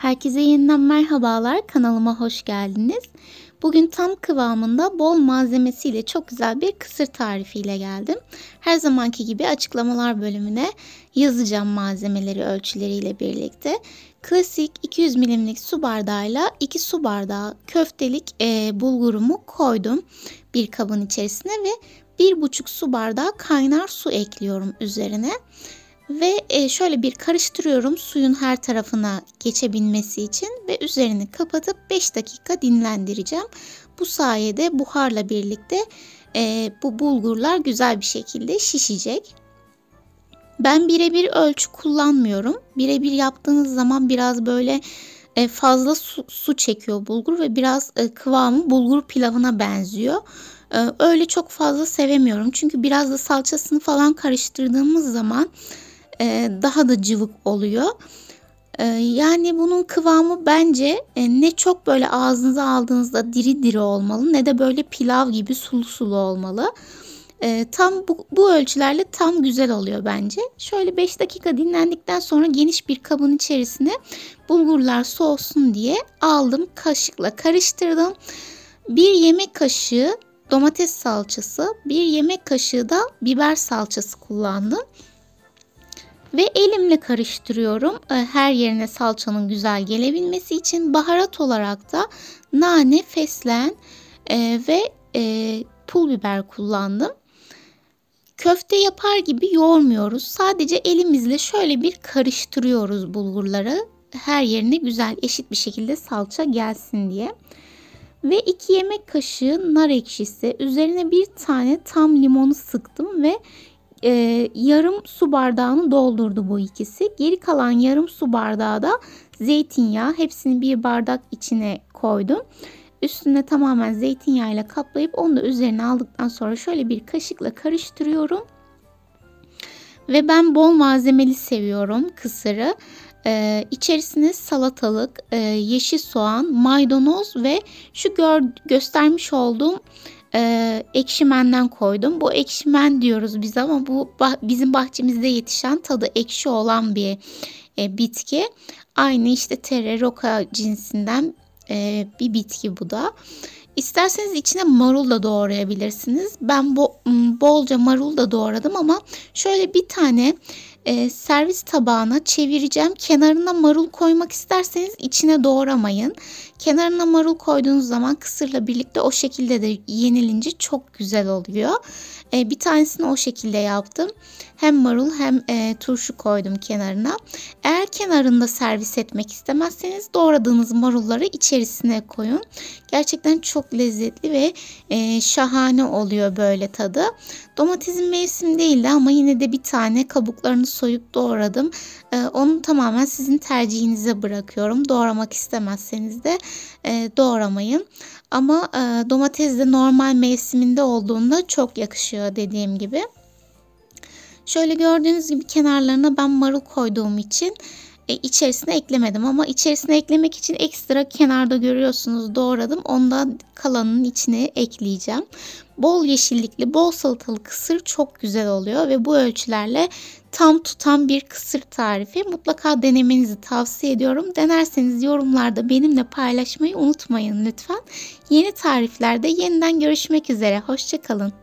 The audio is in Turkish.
Herkese yeniden merhabalar. Kanalıma hoş geldiniz. Bugün tam kıvamında bol malzemesiyle çok güzel bir kısır tarifiyle geldim. Her zamanki gibi açıklamalar bölümüne yazacağım malzemeleri ölçüleriyle birlikte. Klasik 200 milimlik su bardağıyla 2 su bardağı köftelik e, bulgurumu koydum bir kabın içerisine ve 1,5 su bardağı kaynar su ekliyorum üzerine. Ve e, şöyle bir karıştırıyorum suyun her tarafına geçebilmesi için ve üzerini kapatıp 5 dakika dinlendireceğim. Bu sayede buharla birlikte e, bu bulgurlar güzel bir şekilde şişecek. Ben birebir ölçü kullanmıyorum. Birebir yaptığınız zaman biraz böyle e, fazla su, su çekiyor bulgur ve biraz kıvamı bulgur pilavına benziyor. Öyle çok fazla sevemiyorum. Çünkü biraz da salçasını falan karıştırdığımız zaman e, daha da cıvık oluyor. E, yani bunun kıvamı bence e, ne çok böyle ağzınıza aldığınızda diri diri olmalı ne de böyle pilav gibi sulu sulu olmalı. E, tam bu, bu ölçülerle tam güzel oluyor bence. Şöyle 5 dakika dinlendikten sonra geniş bir kabın içerisine bulgurlar soğusun diye aldım kaşıkla karıştırdım. Bir yemek kaşığı domates salçası, bir yemek kaşığı da biber salçası kullandım ve elimle karıştırıyorum. Ee, her yerine salçanın güzel gelebilmesi için baharat olarak da nane, fesleğen e, ve e, pul biber kullandım. Köfte yapar gibi yoğurmuyoruz. Sadece elimizle şöyle bir karıştırıyoruz bulgurları. Her yerine güzel eşit bir şekilde salça gelsin diye. Ve 2 yemek kaşığı nar ekşisi, üzerine bir tane tam limonu sıktım ve e, yarım su bardağını doldurdu bu ikisi. Geri kalan yarım su bardağı da zeytinyağı. Hepsini bir bardak içine koydum. Üstüne tamamen zeytinyağıyla kaplayıp onu da üzerine aldıktan sonra şöyle bir kaşıkla karıştırıyorum. Ve ben bol malzemeli seviyorum kısırı. Ee, içerisine salatalık, e, yeşil soğan, maydanoz ve şu gör, göstermiş olduğum e, ekşimenden koydum. Bu ekşimen diyoruz biz ama bu bah, bizim bahçemizde yetişen tadı ekşi olan bir e, bitki. Aynı işte terreroka cinsinden e, bir bitki bu da. İsterseniz içine marul da doğrayabilirsiniz. Ben bo, bolca marul da doğradım ama şöyle bir tane e, servis tabağına çevireceğim. Kenarına marul koymak isterseniz içine doğramayın. Kenarına marul koyduğunuz zaman kısırla birlikte o şekilde de yenilince çok güzel oluyor. E, bir tanesini o şekilde yaptım. Hem marul hem e, turşu koydum kenarına. Eğer kenarında servis etmek istemezseniz doğradığınız marulları içerisine koyun. Gerçekten çok lezzetli ve e, şahane oluyor böyle tadı. Domatesin mevsim değildi ama yine de bir tane kabuklarını soyup doğradım. Ee, onu tamamen sizin tercihinize bırakıyorum. Doğramak istemezseniz de e, doğramayın. Ama e, domates de normal mevsiminde olduğunda çok yakışıyor dediğim gibi. Şöyle gördüğünüz gibi kenarlarına ben marul koyduğum için e, içerisine eklemedim ama içerisine eklemek için ekstra kenarda görüyorsunuz doğradım. Onda kalanın içine ekleyeceğim. Bol yeşillikli, bol salatalı kısır çok güzel oluyor ve bu ölçülerle tam tutan bir kısır tarifi. Mutlaka denemenizi tavsiye ediyorum. Denerseniz yorumlarda benimle paylaşmayı unutmayın lütfen. Yeni tariflerde yeniden görüşmek üzere. Hoşçakalın.